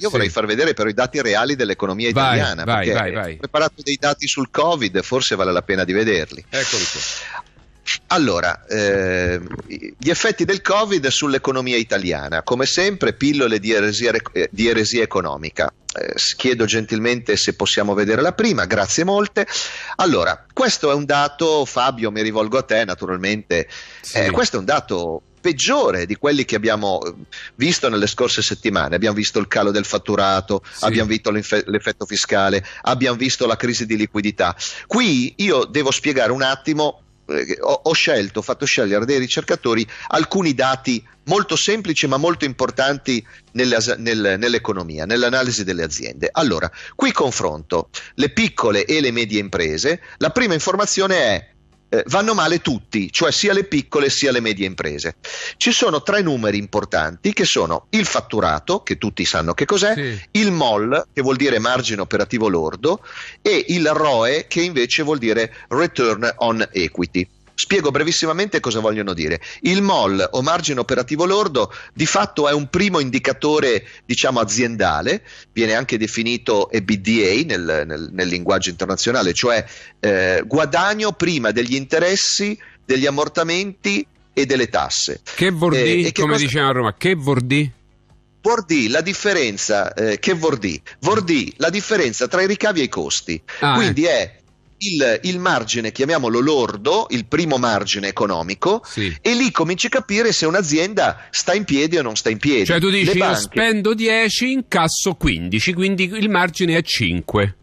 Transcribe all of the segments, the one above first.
Io sì. vorrei far vedere però i dati reali dell'economia vai, italiana. Vai, vai, vai. Ho preparato dei dati sul Covid, forse vale la pena di vederli. Eccoli qua. Allora, eh, gli effetti del Covid sull'economia italiana. Come sempre, pillole di eresia, eh, di eresia economica. Eh, chiedo gentilmente se possiamo vedere la prima, grazie molte. Allora, questo è un dato, Fabio, mi rivolgo a te naturalmente, sì. eh, questo è un dato peggiore di quelli che abbiamo eh, visto nelle scorse settimane. Abbiamo visto il calo del fatturato, sì. abbiamo visto l'effetto fiscale, abbiamo visto la crisi di liquidità. Qui io devo spiegare un attimo eh, ho, scelto, ho fatto scegliere dei ricercatori alcuni dati molto semplici ma molto importanti nelle, nel, nell'economia, nell'analisi delle aziende. Allora, qui confronto le piccole e le medie imprese. La prima informazione è eh, vanno male tutti, cioè sia le piccole sia le medie imprese. Ci sono tre numeri importanti che sono il fatturato, che tutti sanno che cos'è, sì. il MOL, che vuol dire margine operativo lordo, e il ROE, che invece vuol dire return on equity. Spiego brevissimamente cosa vogliono dire. Il MOL o margine operativo lordo di fatto è un primo indicatore diciamo aziendale, viene anche definito EBDA nel, nel, nel linguaggio internazionale, cioè eh, guadagno prima degli interessi, degli ammortamenti e delle tasse. Che vordi, eh, come cosa... diciamo Roma, che vordi? Vordì la differenza, eh, che vordi? Vordi la differenza tra i ricavi e i costi. Ah, Quindi ecco. è il, il, margine, chiamiamolo lordo, il primo margine economico, sì. e lì cominci a capire se un'azienda sta in piedi o non sta in piedi. Cioè tu dici banche... io spendo 10, incasso 15, quindi il margine è 5.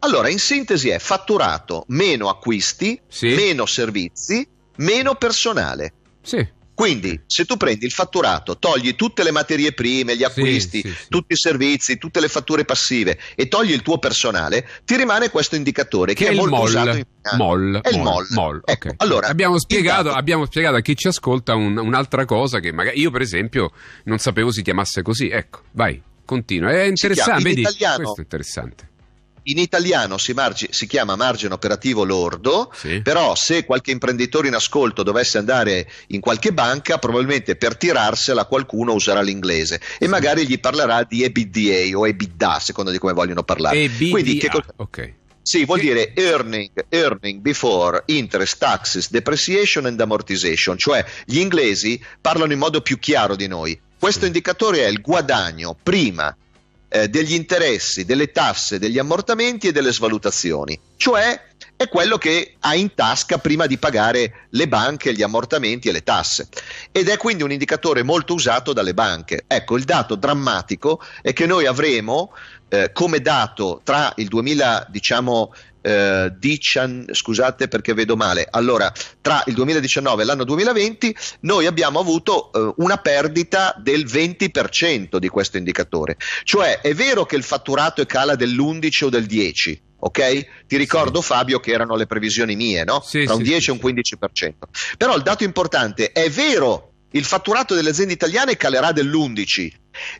Allora, in sintesi è fatturato meno acquisti, sì. meno servizi, meno personale. Sì. Quindi, se tu prendi il fatturato, togli tutte le materie prime, gli acquisti, sì, sì, sì. tutti i servizi, tutte le fatture passive e togli il tuo personale, ti rimane questo indicatore che, che è, è molto mol, usato in mol, È il mol. mol ecco, okay. allora, abbiamo spiegato, intanto, abbiamo, spiegato, a chi ci ascolta un, un'altra cosa che magari io, per esempio, non sapevo si chiamasse così. Ecco, vai, continua. È interessante. in vedi, italiano, questo è interessante in italiano si, margi- si, chiama margine operativo lordo, sì. però se qualche imprenditore in ascolto dovesse andare in qualche banca, probabilmente per tirarsela qualcuno userà l'inglese e sì. magari gli parlerà di EBDA o EBITDA, secondo di come vogliono parlare. EBDA. Quindi che cosa? Okay. Sì, vuol dire earning, earning, before interest, taxes, depreciation and amortization, cioè gli inglesi parlano in modo più chiaro di noi. Questo indicatore è il guadagno prima eh, degli interessi, delle tasse, degli ammortamenti e delle svalutazioni, cioè è quello che ha in tasca prima di pagare le banche, gli ammortamenti e le tasse. Ed è quindi un indicatore molto usato dalle banche. Ecco, il dato drammatico è che noi avremo eh, come dato tra il 2000, diciamo, eh, dician, scusate perché vedo male, allora tra il 2019 e l'anno 2020 noi abbiamo avuto eh, una perdita del 20% di questo indicatore, cioè è vero che il fatturato è cala dell'11 o del 10%, ok? Ti ricordo sì. Fabio che erano le previsioni mie, no? Sì, Tra un sì, 10 e un 15%. Però il dato importante è vero, il fatturato delle aziende italiane calerà dell'11,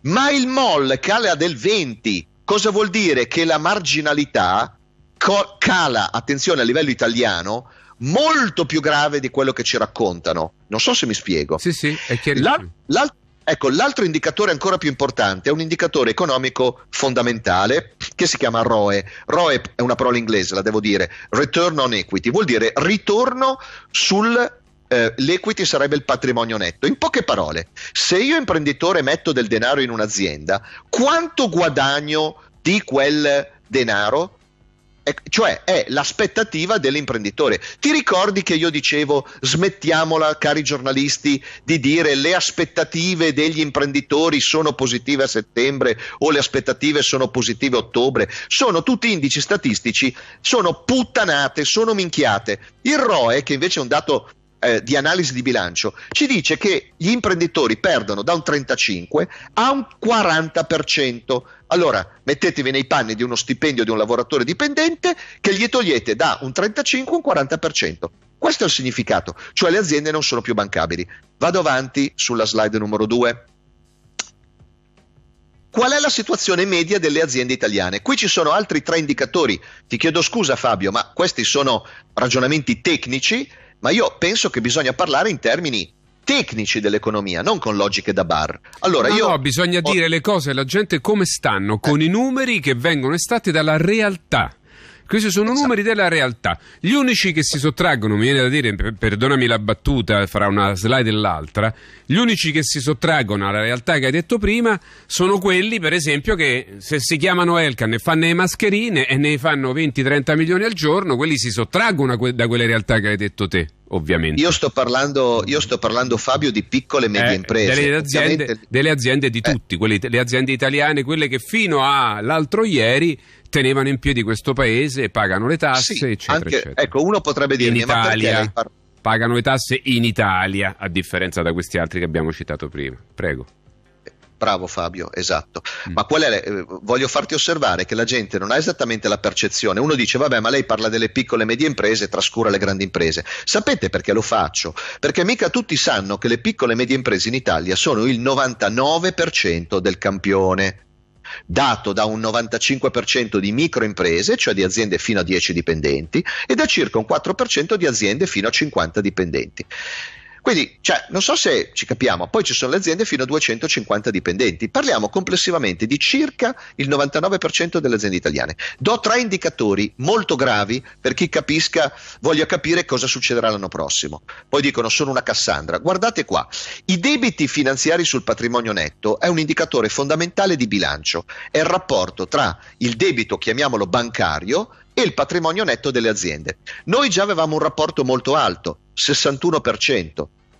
ma il MOL cala del 20. Cosa vuol dire? Che la marginalità co- cala, attenzione, a livello italiano molto più grave di quello che ci raccontano. Non so se mi spiego. Sì, sì, è chiarissimo. L'al- ecco, l'altro indicatore ancora più importante è un indicatore economico fondamentale che si chiama ROE. ROE è una parola inglese, la devo dire, return on equity, vuol dire ritorno sul eh, l'equity sarebbe il patrimonio netto. In poche parole, se io imprenditore metto del denaro in un'azienda, quanto guadagno di quel denaro cioè è l'aspettativa dell'imprenditore. Ti ricordi che io dicevo smettiamola, cari giornalisti, di dire le aspettative degli imprenditori sono positive a settembre o le aspettative sono positive a ottobre? Sono tutti indici statistici, sono puttanate, sono minchiate. Il ROE, che invece è un dato eh, di analisi di bilancio ci dice che gli imprenditori perdono da un 35 a un 40%. Allora, mettetevi nei panni di uno stipendio di un lavoratore dipendente che gli togliete da un 35 a un 40%. Questo è il significato, cioè le aziende non sono più bancabili. Vado avanti sulla slide numero 2 qual è la situazione media delle aziende italiane. Qui ci sono altri tre indicatori, ti chiedo scusa Fabio, ma questi sono ragionamenti tecnici ma io penso che bisogna parlare in termini tecnici dell'economia, non con logiche da bar. Allora, no, io no, bisogna ho... dire le cose alla gente come stanno, con eh. i numeri che vengono estratti dalla realtà. Questi sono esatto. numeri della realtà. Gli unici che si sottraggono, mi viene da dire, perdonami la battuta fra una slide e l'altra, gli unici che si sottraggono alla realtà che hai detto prima sono quelli, per esempio, che se si chiamano Elkan e fanno le mascherine e ne fanno 20-30 milioni al giorno, quelli si sottraggono que- da quelle realtà che hai detto te ovviamente. Io sto parlando, io sto parlando Fabio, di piccole e medie eh, imprese. Delle aziende, delle aziende di eh. tutti, quelle, le aziende italiane, quelle che fino all'altro ieri tenevano in piedi questo paese, pagano le tasse, sì, eccetera, anche, eccetera. Ecco, uno potrebbe dire, in Italia, par- pagano le tasse in Italia, a differenza da questi altri che abbiamo citato prima. Prego. Bravo Fabio, esatto. Mm. Ma qual è? Eh, voglio farti osservare che la gente non ha esattamente la percezione. Uno dice, vabbè, ma lei parla delle piccole e medie imprese, e trascura le grandi imprese. Sapete perché lo faccio? Perché mica tutti sanno che le piccole e medie imprese in Italia sono il 99% del campione dato da un 95% di microimprese, cioè di aziende fino a 10 dipendenti, e da circa un 4% di aziende fino a 50 dipendenti. Quindi, cioè, non so se ci capiamo, poi ci sono le aziende fino a 250 dipendenti. Parliamo complessivamente di circa il 99% delle aziende italiane. Do tre indicatori molto gravi per chi capisca, voglia capire cosa succederà l'anno prossimo. Poi dicono sono una Cassandra. Guardate qua, i debiti finanziari sul patrimonio netto è un indicatore fondamentale di bilancio, è il rapporto tra il debito, chiamiamolo bancario, e il patrimonio netto delle aziende. Noi già avevamo un rapporto molto alto, 61%.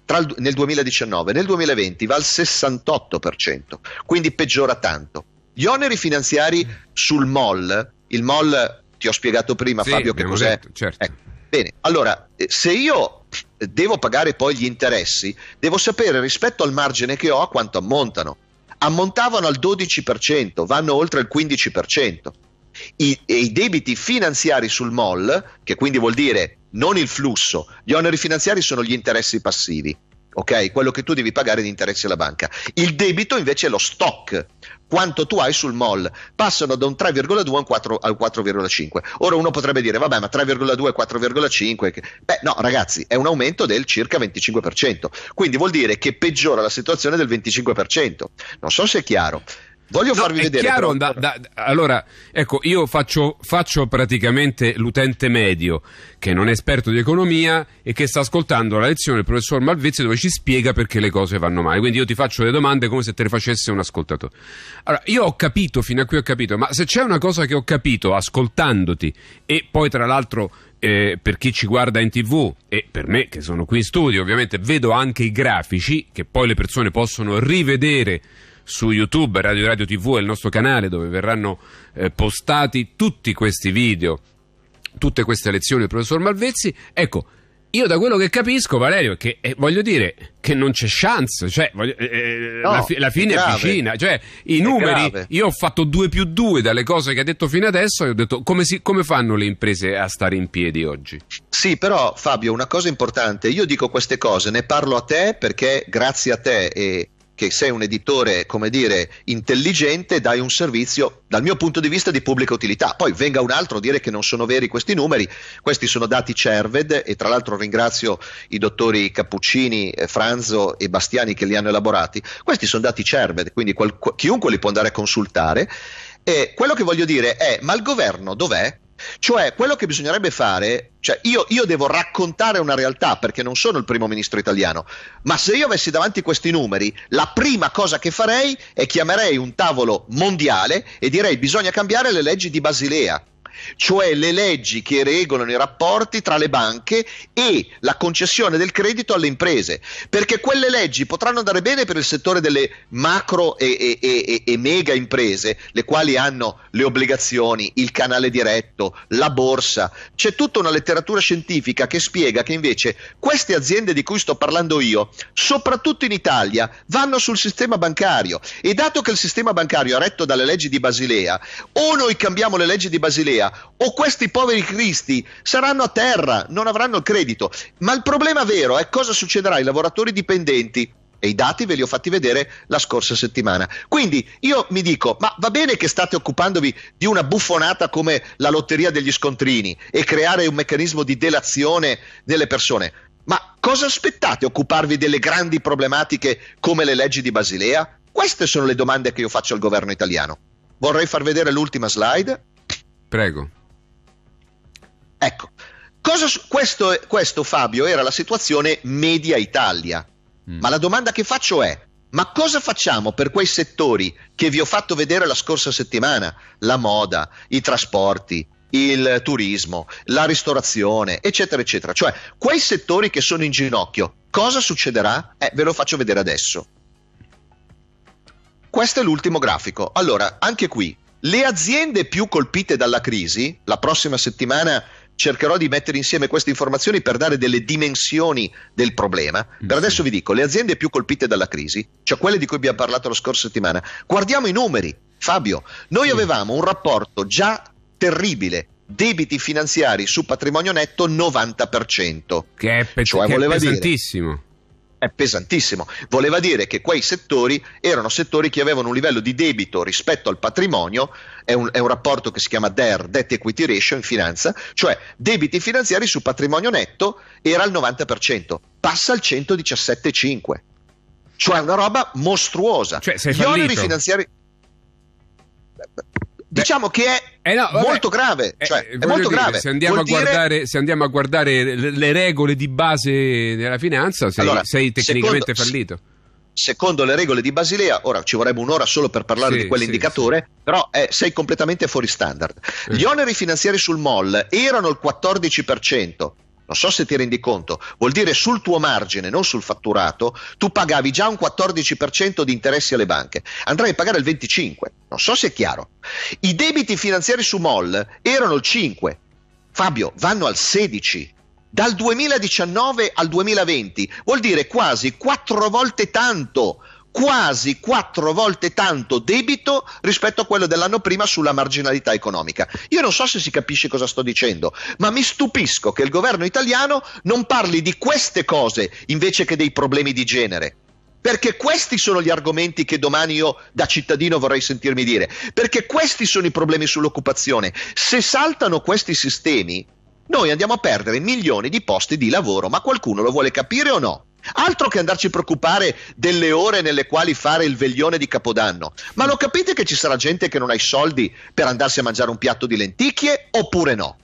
Il, nel 2019, nel 2020 va al 68%, quindi peggiora tanto. Gli oneri finanziari sul MOL, il MOL ti ho spiegato prima sì, Fabio che cos'è. Detto, certo. ecco. Bene, allora eh, se io devo pagare poi gli interessi, devo sapere rispetto al margine che ho a quanto ammontano. Ammontavano al 12%, vanno oltre il 15% i, i debiti finanziari sul MOL, che quindi vuol dire non il flusso, gli oneri finanziari sono gli interessi passivi. ok? Quello che tu devi pagare di interessi alla banca. Il debito invece è lo stock, quanto tu hai sul MOL. Passano da un 3,2 al 4,5. Ora uno potrebbe dire, vabbè, ma 3,2 e 4,5. Beh, no, ragazzi, è un aumento del circa 25%. Quindi vuol dire che peggiora la situazione del 25%. Non so se è chiaro. Voglio no, farvi vedere. Chiaro, però, da, da, allora, ecco, io faccio, faccio, praticamente l'utente medio che non è esperto di economia e che sta ascoltando la lezione del professor Malvezzi dove ci spiega perché le cose vanno male. Quindi io ti faccio le domande come se te le facesse un ascoltatore. Allora, io ho capito, fino a qui ho capito, ma se c'è una cosa che ho capito ascoltandoti e poi tra l'altro eh, per chi ci guarda in tv e per me che sono qui in studio ovviamente vedo anche i grafici che poi le persone possono rivedere su YouTube, Radio Radio TV è il nostro canale dove verranno eh, postati tutti questi video, tutte queste lezioni del professor Malvezzi. Ecco, io da quello che capisco, Valerio, che eh, voglio dire che non c'è chance, cioè, voglio, eh, eh no, la, fi- la, fine è, è vicina, cioè, i è numeri, grave. io ho fatto 2 più 2 dalle cose che ha detto fino adesso e ho detto come, si, come fanno le imprese a stare in piedi oggi? Sì, però Fabio, una cosa importante, io dico queste cose, ne parlo a te perché grazie a te e che sei un editore, come dire, intelligente, dai un servizio, dal mio punto di vista, di pubblica utilità. Poi venga un altro a dire che non sono veri questi numeri, questi sono dati Cerved e tra l'altro ringrazio i dottori Cappuccini, eh, Franzo e Bastiani che li hanno elaborati. Questi sono dati Cerved, quindi qual- chiunque li può andare a consultare. E quello che voglio dire è, ma il governo dov'è? Cioè, quello che bisognerebbe fare, cioè io, io, devo raccontare una realtà perché non sono il primo ministro italiano, ma se io avessi davanti questi numeri, la prima cosa che farei è chiamerei un tavolo mondiale e direi bisogna cambiare le leggi di Basilea cioè le leggi che regolano i rapporti tra le banche e la concessione del credito alle imprese, perché quelle leggi potranno andare bene per il settore delle macro e, e, e, e mega imprese, le quali hanno le obbligazioni, il canale diretto, la borsa. C'è tutta una letteratura scientifica che spiega che invece queste aziende di cui sto parlando io, soprattutto in Italia, vanno sul sistema bancario e dato che il sistema bancario è retto dalle leggi di Basilea, o noi cambiamo le leggi di Basilea, europea o questi poveri cristi saranno a terra, non avranno il credito. Ma il problema vero è cosa succederà ai lavoratori dipendenti e i dati ve li ho fatti vedere la scorsa settimana. Quindi io mi dico, ma va bene che state occupandovi di una buffonata come la lotteria degli scontrini e creare un meccanismo di delazione delle persone, ma cosa aspettate occuparvi delle grandi problematiche come le leggi di Basilea? Queste sono le domande che io faccio al governo italiano. Vorrei far vedere l'ultima slide. Prego. Ecco, cosa, questo, questo Fabio era la situazione media Italia, mm. ma la domanda che faccio è, ma cosa facciamo per quei settori che vi ho fatto vedere la scorsa settimana? La moda, i trasporti, il turismo, la ristorazione, eccetera, eccetera. Cioè, quei settori che sono in ginocchio, cosa succederà? Eh, ve lo faccio vedere adesso. Questo è l'ultimo grafico. Allora, anche qui le aziende più colpite dalla crisi, la prossima settimana cercherò di mettere insieme queste informazioni per dare delle dimensioni del problema. Per mm-hmm. adesso vi dico, le aziende più colpite dalla crisi, cioè quelle di cui abbiamo parlato la scorsa settimana, guardiamo i numeri. Fabio, noi avevamo un rapporto già terribile debiti finanziari su patrimonio netto 90%. Che è, pe- cioè, che è pesantissimo. Dire, è pesantissimo. Voleva dire che quei settori erano settori che avevano un livello di debito rispetto al patrimonio, è un, è un rapporto che si chiama DER, Debt Equity Ratio in finanza, cioè debiti finanziari su patrimonio netto era al 90%, passa al 117,5%. Cioè una roba mostruosa. Cioè, sei Gli oneri finanziari diciamo che è eh no, molto grave. Eh, cioè, eh, è molto dire, grave. Se andiamo, dire... guardare, se andiamo, a guardare, le, regole di base della finanza, sei, allora, sei tecnicamente secondo, fallito. Secondo le regole di Basilea, ora ci vorrebbe un'ora solo per parlare sì, di quell'indicatore, sì. però eh, sei completamente fuori standard. Gli eh. oneri finanziari sul MOL erano il 14%, non so se ti rendi conto, vuol dire sul tuo margine, non sul fatturato, tu pagavi già un 14% di interessi alle banche, andrai a pagare il 25%, non so se è chiaro. I debiti finanziari su MOL erano il 5%, Fabio, vanno al 16%. Dal 2019 al 2020 vuol dire quasi quattro volte tanto quasi quattro volte tanto debito rispetto a quello dell'anno prima sulla marginalità economica. Io non so se si capisce cosa sto dicendo, ma mi stupisco che il governo italiano non parli di queste cose invece che dei problemi di genere perché questi sono gli argomenti che domani io da cittadino vorrei sentirmi dire, perché questi sono i problemi sull'occupazione. Se saltano questi sistemi, noi andiamo a perdere milioni di posti di lavoro, ma qualcuno lo vuole capire o no? Altro che andarci a preoccupare delle ore nelle quali fare il veglione di Capodanno. Ma lo capite che ci sarà gente che non ha i soldi per andarsi a mangiare un piatto di lenticchie oppure no?